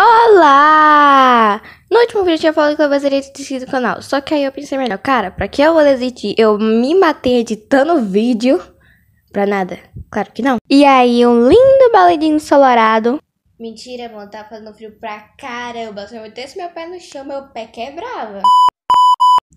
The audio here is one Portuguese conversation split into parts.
Olá! No último vídeo eu tinha falado que eu basearia desistir do canal, só que aí eu pensei melhor, cara, pra que eu vou desistir? Eu me matei editando vídeo pra nada, claro que não. E aí um lindo baladinho ensolarado. Mentira, mano, tá fazendo frio pra caramba, se eu metesse meu pé no chão, meu pé quebrava.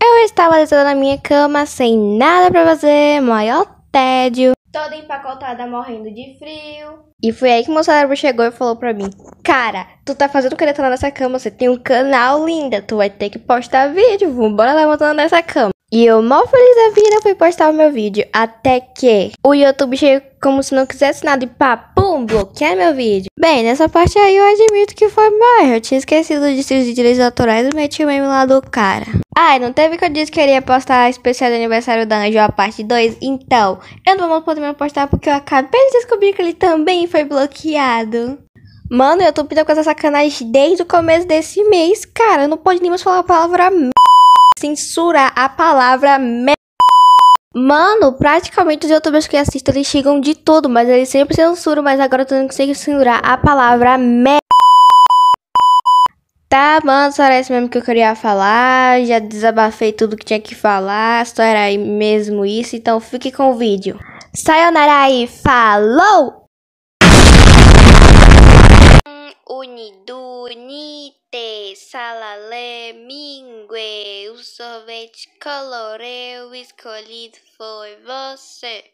Eu estava deitada na minha cama, sem nada pra fazer, maior tédio toda empacotada, morrendo de frio. E foi aí que meu cérebro chegou e falou pra mim: Cara, tu tá fazendo caretona nessa cama, você tem um canal linda, tu vai ter que postar vídeo, vambora levantando nessa cama. E eu mal feliz da vida fui postar o meu vídeo. Até que o YouTube chegou como se não quisesse nada e pá, pum, bloqueia meu vídeo. Bem, nessa parte aí eu admito que foi mal. Eu tinha esquecido de de direitos autorais e meti o meme lá do cara. Ai, não teve que eu disse que eu postar a especial de aniversário da Anjo, a parte 2? Então, eu não vou poder me postar porque eu acabei de descobrir que ele também foi bloqueado. Mano, o YouTube tá com essa sacanagem desde o começo desse mês, cara. Eu não pode nem mais falar a palavra censurar a palavra Mano, praticamente os youtubers que assistem, eles xingam de tudo, mas eles sempre censuram, mas agora eu tô tendo que censurar a palavra mano Tá, mano, só era isso mesmo que eu queria falar. Já desabafei tudo que tinha que falar. Só era mesmo isso. Então fique com o vídeo. Sayonara e falou! Unidu, nite, salale, mingue sorvete coloreu, escolhido foi você.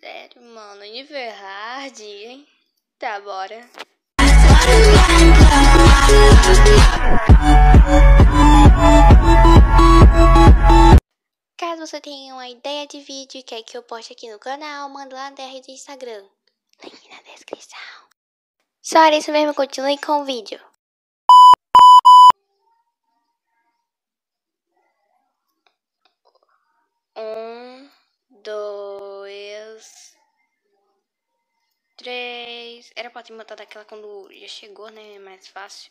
Sério, mano, nível hard, hein? Tá, bora. Caso você tenha uma ideia de vídeo e quer que eu poste aqui no canal, manda lá na DR do Instagram. Link na descrição. Só isso mesmo, continue com o vídeo. Um, dois, três. Era pra ter matado aquela quando já chegou, né? É mais fácil.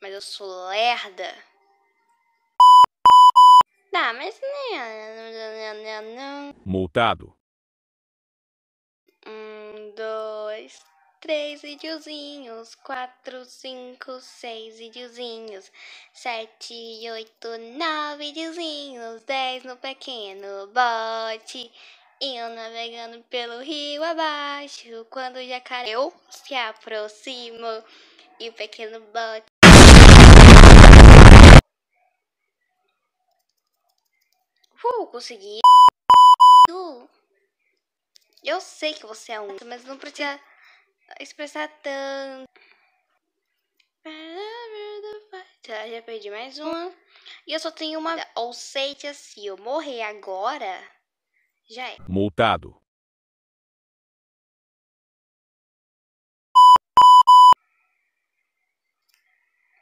Mas eu sou lerda. Tá, mas. É, Multado. três videozinhos, quatro, cinco, seis videozinhos, sete, oito, nove videozinhos, dez no pequeno bote. E eu navegando pelo rio abaixo, quando o jacaré eu se aproximo e o pequeno bote. Uh, consegui! Eu sei que você é um, mas não precisa expressar tanto. Tá, já perdi mais uma. E eu só tenho uma. Ou seja, se eu morrer agora, já é. Multado.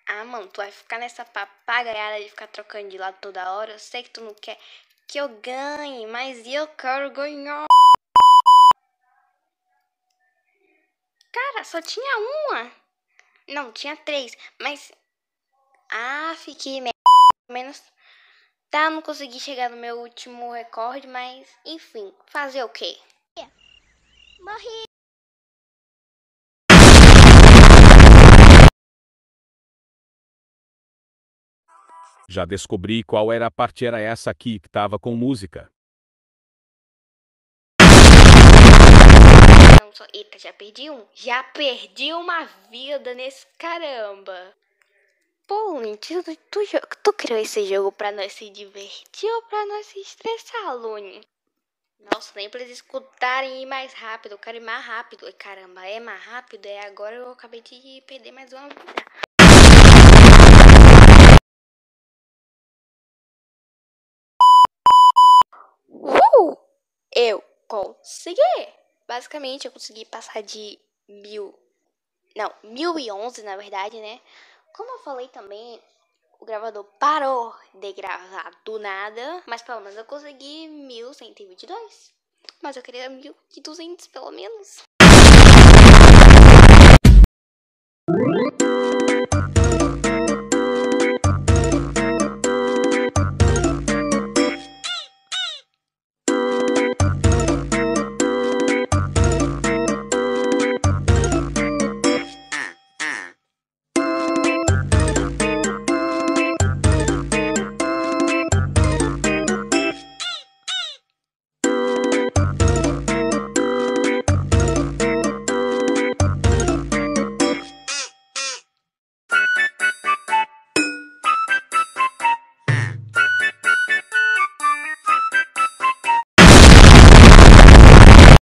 Ah, mano, tu vai ficar nessa papagaiada de ficar trocando de lado toda hora. Eu sei que tu não quer que eu ganhe, mas eu quero ganhar. Cara, só tinha uma. Não, tinha três, mas. Ah, fiquei me... menos. Tá, não consegui chegar no meu último recorde, mas enfim, fazer o okay. quê? Morri! Já descobri qual era a parte, era essa aqui que tava com música. Eita, já perdi um. Já perdi uma vida nesse caramba. Pô, mentira, tu, tu, tu, criou esse jogo pra nós se divertir ou pra nós se estressar, Luni? Nossa, nem pra eles escutarem ir mais rápido. Eu quero ir mais rápido. Ai, caramba, é mais rápido? É agora eu acabei de perder mais uma vida. Uh! Eu consegui! basicamente eu consegui passar de mil. Não, mil e onze na verdade, né? Como eu falei também, o gravador parou de gravar do nada, mas pelo menos eu consegui 1122. Mas eu queria 1200 pelo menos.